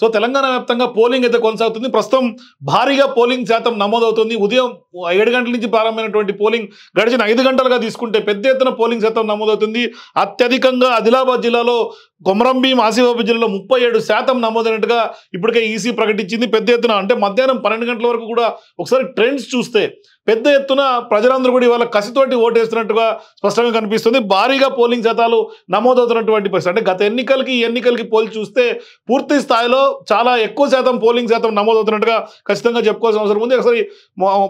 so Telangana వ్యాప్తంగా polling అయితే కొనసాగుతుంది ప్రస్తుతం భారీగా పోలింగ్ శాతం నమోదవుతుంది ఉదయం ఏడు గంటల నుంచి ప్రారంభమైనటువంటి పోలింగ్ గడిచిన ఐదు గంటలుగా తీసుకుంటే పెద్ద ఎత్తున పోలింగ్ శాతం నమోదవుతుంది అత్యధికంగా ఆదిలాబాద్ జిల్లాలో కొమరంభీం ఆసిఫాబాద్ జిల్లాలో ముప్పై ఏడు శాతం నమోదైనట్టుగా ఇప్పటికే ఈసీ ప్రకటించింది పెద్ద ఎత్తున అంటే మధ్యాహ్నం పన్నెండు గంటల వరకు కూడా ఒకసారి ట్రెండ్స్ చూస్తే పెద్ద ఎత్తున ప్రజలందరూ కూడా ఇవాళ కసితోటి ఓటేస్తున్నట్టుగా స్పష్టంగా కనిపిస్తుంది భారీగా పోలింగ్ శాతాలు నమోదవుతున్నటువంటి పరిస్థితి అంటే గత ఎన్నికలకి ఈ ఎన్నికలకి పోలి చూస్తే పూర్తి స్థాయిలో చాలా ఎక్కువ శాతం పోలింగ్ శాతం నమోదవుతున్నట్టుగా ఖచ్చితంగా చెప్పుకోవాల్సిన అవసరం ఉంది ఒకసారి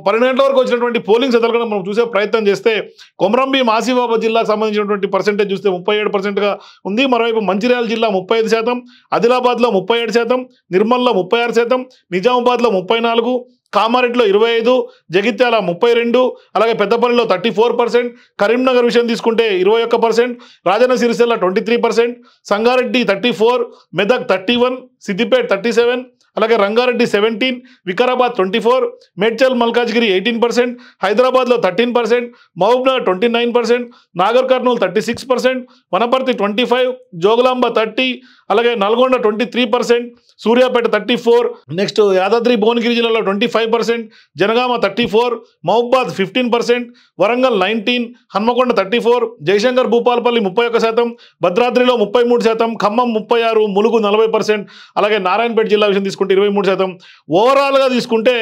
పన్నెండు వరకు వచ్చినటువంటి పోలింగ్ శాతాలు కూడా మనం చూసే ప్రయత్నం చేస్తే కొమరంబి మాసిబాబాద్ జిల్లాకు సంబంధించినటువంటి పర్సెంటేజ్ చూస్తే ముప్పై ఏడు పర్సెంట్గా ఉంది మరోవైపు మంచిర్యాల జిల్లా ముప్పై ఐదు శాతం ఆదిలాబాద్లో ముప్పై ఏడు శాతం నిర్మల్లో ముప్పై ఆరు శాతం నిజామాబాద్లో ముప్పై నాలుగు కామారెడ్డిలో ఇరవై ఐదు జగిత్యాల ముప్పై రెండు అలాగే పెద్దపల్లిలో థర్టీ ఫోర్ పర్సెంట్ కరీంనగర్ విషయం తీసుకుంటే ఇరవై ఒక్క percent Rajanna Sircilla twenty three percent Sangareddy thirty four Medak thirty one Siddipet thirty seven అలాగే Rangareddy seventeen Vikarabad twenty four Medchal Malkajgiri eighteen percent హైదరాబాద్లో thirteen percent Mahabubnagar twenty nine percent Nagar Kurnool thirty six percent Wanaparthy twenty five Jogulamba thirty అలాగే Nalgonda twenty three percent Suryapet thirty four next Yadadri Bhuvanagiri జిల్లాలో twenty five percent Jangaon thirty four Mahabubabad fifteen percent Warangal nineteen Hanamkonda thirty four Jayashankar Bhupalpally ముప్పై ఒక్క శాతం భద్రాద్రిలో ముప్పై మూడు శాతం ఖమ్మం ముప్పై ఆరు ములుగు నలభై పర్సెంట్ అలాగే నారాయణపేట జిల్లా విషయం తీసుకుంటే ఇరవై మూడు శాతం ఓవరాల్గా తీసుకుంటే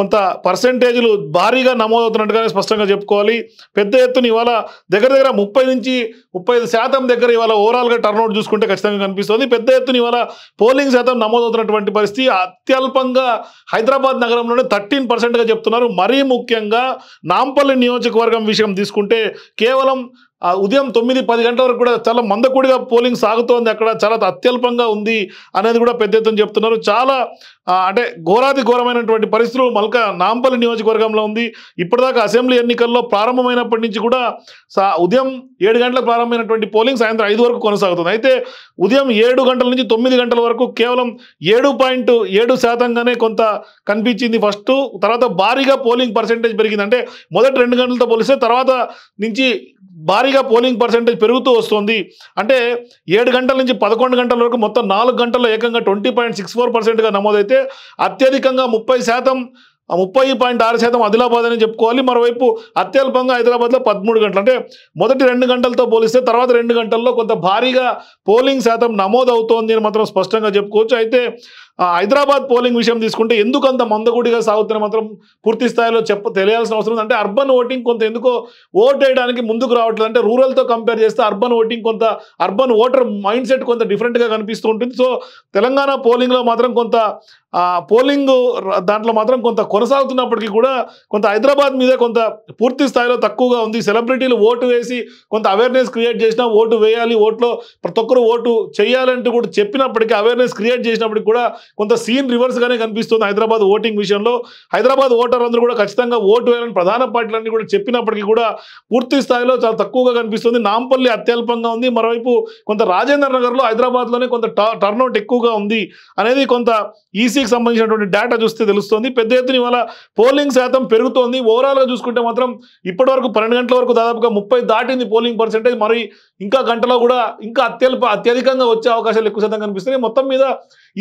కొంత పర్సంటేజ్లు భారీగా నమోదవుతున్నట్టుగానే స్పష్టంగా చెప్పుకోవాలి పెద్ద ఎత్తున ఇవాళ దగ్గర దగ్గర ముప్పై నుంచి ముప్పై శాతం దగ్గర ఇవాళ ఓవరాల్గా టర్నౌట్ చూసుకుంటే ఖచ్చితంగా కనిపిస్తుంది పెద్ద ఎత్తున ఇవాళ పోలింగ్ శాతం నమోదవుతున్నటువంటి పరిస్థితి అత్యల్పంగా హైదరాబాద్ నగరంలోనే థర్టీన్ పర్సెంట్గా చెప్తున్నారు మరీ ముఖ్యంగా నాంపల్లి నియోజకవర్గం విషయం తీసుకుంటే కేవలం ఉదయం తొమ్మిది పది గంటల వరకు కూడా చాలా మందకూడిగా పోలింగ్ సాగుతోంది అక్కడ చాలా అత్యల్పంగా ఉంది అనేది కూడా పెద్ద ఎత్తున చెప్తున్నారు చాలా అంటే ఘోరాది ఘోరమైనటువంటి పరిస్థితులు మల్క నాంపల్లి నియోజకవర్గంలో ఉంది ఇప్పటిదాకా అసెంబ్లీ ఎన్నికల్లో ప్రారంభమైనప్పటి నుంచి కూడా ఉదయం ఏడు గంటలకు ప్రారంభమైనటువంటి పోలింగ్ సాయంత్రం ఐదు వరకు కొనసాగుతుంది అయితే ఉదయం ఏడు గంటల నుంచి తొమ్మిది గంటల వరకు కేవలం ఏడు పాయింట్ ఏడు శాతంగానే కొంత కనిపించింది ఫస్ట్ తర్వాత భారీగా పోలింగ్ పర్సంటేజ్ పెరిగింది అంటే మొదటి రెండు గంటలతో పోలిస్తే తర్వాత నుంచి భారీగా పోలింగ్ పర్సంటేజ్ పెరుగుతూ వస్తుంది అంటే ఏడు గంటల నుంచి పదకొండు గంటల వరకు మొత్తం నాలుగు గంటల్లో ఏకంగా ట్వంటీ పాయింట్ సిక్స్ ఫోర్ పర్సెంట్గా నమోదైతే అత్యధికంగా ముప్పై శాతం ముప్పై పాయింట్ ఆరు శాతం ఆదిలాబాద్ అని చెప్పుకోవాలి మరోవైపు అత్యల్పంగా హైదరాబాద్లో పదమూడు గంటలు అంటే మొదటి రెండు గంటలతో పోలిస్తే తర్వాత రెండు గంటల్లో కొంత భారీగా పోలింగ్ శాతం నమోదవుతోంది అని మాత్రం స్పష్టంగా చెప్పుకోవచ్చు అయితే హైదరాబాద్ పోలింగ్ విషయం తీసుకుంటే ఎందుకు అంత మందగుడిగా సాగుతున్న మాత్రం పూర్తి స్థాయిలో చెప్ప తెలియాల్సిన అవసరం అంటే అర్బన్ ఓటింగ్ కొంత ఎందుకో ఓట్ వేయడానికి ముందుకు రావట్లేదు అంటే రూరల్తో కంపేర్ చేస్తే అర్బన్ ఓటింగ్ కొంత అర్బన్ ఓటర్ మైండ్ సెట్ కొంత డిఫరెంట్గా కనిపిస్తూ ఉంటుంది సో తెలంగాణ పోలింగ్లో మాత్రం కొంత పోలింగ్ దాంట్లో మాత్రం కొంత కొనసాగుతున్నప్పటికీ కూడా కొంత హైదరాబాద్ మీద కొంత పూర్తి స్థాయిలో తక్కువగా ఉంది సెలబ్రిటీలు ఓటు వేసి కొంత అవేర్నెస్ క్రియేట్ చేసినా ఓటు వేయాలి ఓట్లో ప్రతి ఒక్కరు ఓటు చేయాలంటూ కూడా చెప్పినప్పటికీ అవేర్నెస్ క్రియేట్ చేసినప్పటికి కూడా కొంత సీన్ రివర్స్ గానే కనిపిస్తుంది హైదరాబాద్ ఓటింగ్ విషయంలో హైదరాబాద్ ఓటర్ అందరూ కూడా ఖచ్చితంగా ఓటు వేయాలని ప్రధాన పార్టీలన్నీ కూడా చెప్పినప్పటికీ కూడా పూర్తి స్థాయిలో చాలా తక్కువగా కనిపిస్తుంది నాంపల్లి అత్యల్పంగా ఉంది మరోవైపు కొంత రాజేంద్ర నగర్లో హైదరాబాద్లోనే కొంత టర్న్ అవుట్ ఎక్కువగా ఉంది అనేది కొంత ఈసీకి e సంబంధించినటువంటి డేటా చూస్తే తెలుస్తుంది పెద్ద ఎత్తున ఇవాళ పోలింగ్ శాతం పెరుగుతోంది గా చూసుకుంటే మాత్రం ఇప్పటి వరకు పన్నెండు గంటల వరకు దాదాపుగా ముప్పై దాటింది పోలింగ్ పర్సెంటేజ్ మరి ఇంకా గంటలో కూడా ఇంకా అత్యల్ప అత్యధికంగా వచ్చే అవకాశాలు ఎక్కువ శాతం కనిపిస్తున్నాయి మొత్తం మీద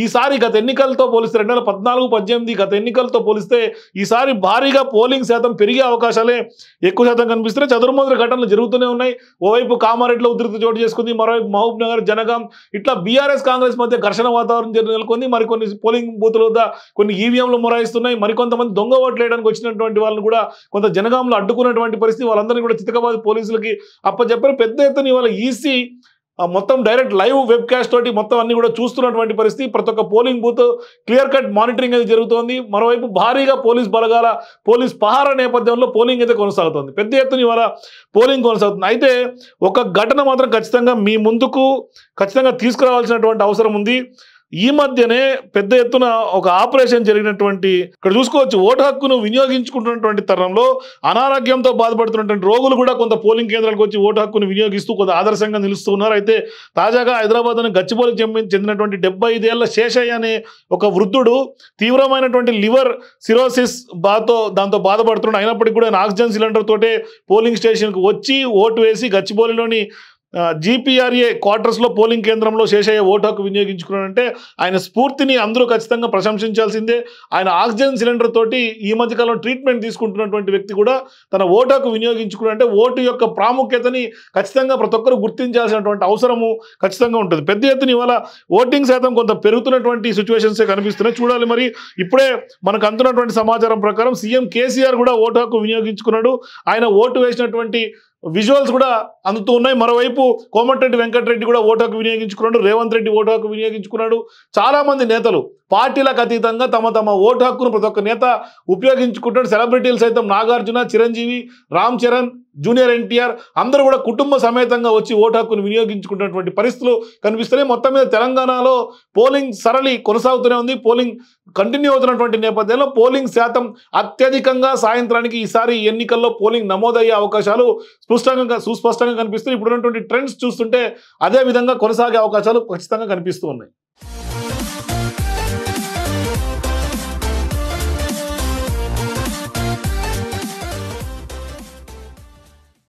ఈసారి గత ఎన్నికలతో పోలిస్తే రెండు వేల పద్నాలుగు పద్దెనిమిది గత ఎన్నికలతో పోలిస్తే ఈసారి భారీగా పోలింగ్ శాతం పెరిగే అవకాశాలే ఎక్కువ శాతం కనిపిస్తున్నాయి చతుర్ముద్ర ఘటనలు జరుగుతూనే ఉన్నాయి ఓవైపు కామారెడ్డిలో ఉధృతి చోటు చేసుకుంది మరోవైపు మహబూబ్ నగర్ జనగాం ఇట్లా బీఆర్ఎస్ కాంగ్రెస్ మధ్య ఘర్షణ వాతావరణం నెలకొంది మరికొన్ని పోలింగ్ బూతుల వద్ద కొన్ని ఈవీఎంలు మొరాయిస్తున్నాయి మరికొంతమంది దొంగ ఓట్లు వేయడానికి వచ్చినటువంటి వాళ్ళని కూడా కొంత జనగాంలో అడ్డుకున్నటువంటి పరిస్థితి వాళ్ళందరినీ కూడా చితకాబాద్ పోలీసులకి అప్పచెప్పారు పెద్ద ఎత్తున ఇవాళ ఈసీ మొత్తం డైరెక్ట్ లైవ్ వెబ్ క్యాస్ట్ తోటి మొత్తం అన్ని కూడా చూస్తున్నటువంటి పరిస్థితి ప్రతి ఒక్క polling booth clear cut monitoring అయితే జరుగుతోంది మరోవైపు భారీగా పోలీస్ బలగాల పోలీస్ పహార నేపథ్యంలో పోలింగ్ అయితే కొనసాగుతోంది పెద్ద ఎత్తున ఇవాళ పోలింగ్ కొనసాగుతుంది అయితే ఒక ఘటన మాత్రం ఖచ్చితంగా మీ ముందుకు ఖచ్చితంగా తీసుకురావాల్సినటువంటి అవసరం ఉంది ఈ మధ్యనే పెద్ద ఎత్తున ఒక ఆపరేషన్ జరిగినటువంటి ఇక్కడ చూసుకోవచ్చు ఓటు హక్కును వినియోగించుకుంటున్నటువంటి తరుణంలో అనారోగ్యంతో బాధపడుతున్నటువంటి రోగులు కూడా కొంత పోలింగ్ కేంద్రాలకు వచ్చి ఓటు హక్కును వినియోగిస్తూ కొంత ఆదర్శంగా నిలుస్తూ ఉన్నారు అయితే తాజాగా హైదరాబాద్ అని గచ్చిపోలికి చెందినటువంటి డెబ్బై ఐదేళ్ల శేషయ్య అనే ఒక వృద్ధుడు తీవ్రమైనటువంటి లివర్ సిరోసిస్ బాతో దాంతో బాధపడుతున్నాడు అయినప్పటికీ కూడా ఆక్సిజన్ సిలిండర్ తోటే పోలింగ్ స్టేషన్కి వచ్చి ఓటు వేసి గచ్చిపోలిలోని జీపీఆర్ఏ e క్వార్టర్స్లో పోలింగ్ కేంద్రంలో శేషయ్య ఓటు హక్కు ఆయన స్ఫూర్తిని అందరూ ఖచ్చితంగా ప్రశంసించాల్సిందే ఆయన ఆక్సిజన్ సిలిండర్ తోటి ఈ మధ్యకాలం ట్రీట్మెంట్ తీసుకుంటున్నటువంటి వ్యక్తి కూడా తన ఓటు హక్కు ఓటు యొక్క ప్రాముఖ్యతని ఖచ్చితంగా ప్రతి ఒక్కరు గుర్తించాల్సినటువంటి అవసరము ఖచ్చితంగా ఉంటుంది పెద్ద ఎత్తున ఇవాళ ఓటింగ్ శాతం కొంత పెరుగుతున్నటువంటి సిచ్యువేషన్సే కనిపిస్తున్నాయి చూడాలి మరి ఇప్పుడే మనకు అందుతున్నటువంటి సమాచారం ప్రకారం సీఎం కేసీఆర్ కూడా ఓటు హక్కు వినియోగించుకున్నాడు ఆయన ఓటు వేసినటువంటి విజువల్స్ కూడా అందుతూ ఉన్నాయి మరోవైపు కోమటిరెడ్డి వెంకటరెడ్డి కూడా ఓటు హక్కు వినియోగించుకున్నాడు రేవంత్ రెడ్డి ఓటు హక్కు వినియోగించుకున్నాడు చాలామంది నేతలు పార్టీలకు అతీతంగా తమ తమ ఓటు హక్కును ప్రతి ఒక్క నేత ఉపయోగించుకుంటాడు సెలబ్రిటీలు సైతం నాగార్జున చిరంజీవి రామ్ చరణ్ జూనియర్ ఎన్టీఆర్ అందరూ కూడా కుటుంబ సమేతంగా వచ్చి ఓటు హక్కును వినియోగించుకున్నటువంటి పరిస్థితులు కనిపిస్తున్నాయి మొత్తం మీద తెలంగాణలో పోలింగ్ సరళి కొనసాగుతూనే ఉంది పోలింగ్ కంటిన్యూ అవుతున్నటువంటి నేపథ్యంలో పోలింగ్ శాతం అత్యధికంగా సాయంత్రానికి ఈసారి ఎన్నికల్లో పోలింగ్ నమోదయ్యే అవకాశాలు స్పష్టంగా సుస్పష్టంగా కనిపిస్తున్నాయి ఇప్పుడు ఉన్నటువంటి ట్రెండ్స్ చూస్తుంటే అదే విధంగా కొనసాగే అవకాశాలు ఖచ్చితంగా కనిపిస్తూ ఉన్నాయి